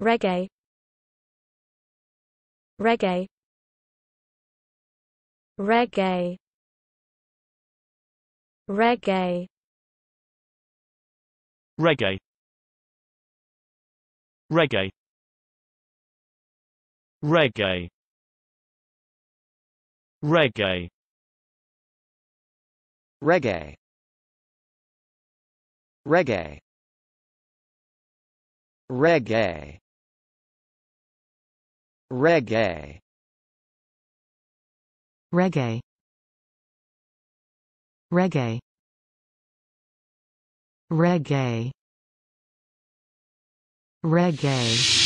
reggae reggae reggae reggae reggae reggae reggae reggae reggae reggae reggae reggae reggae reggae reggae reggae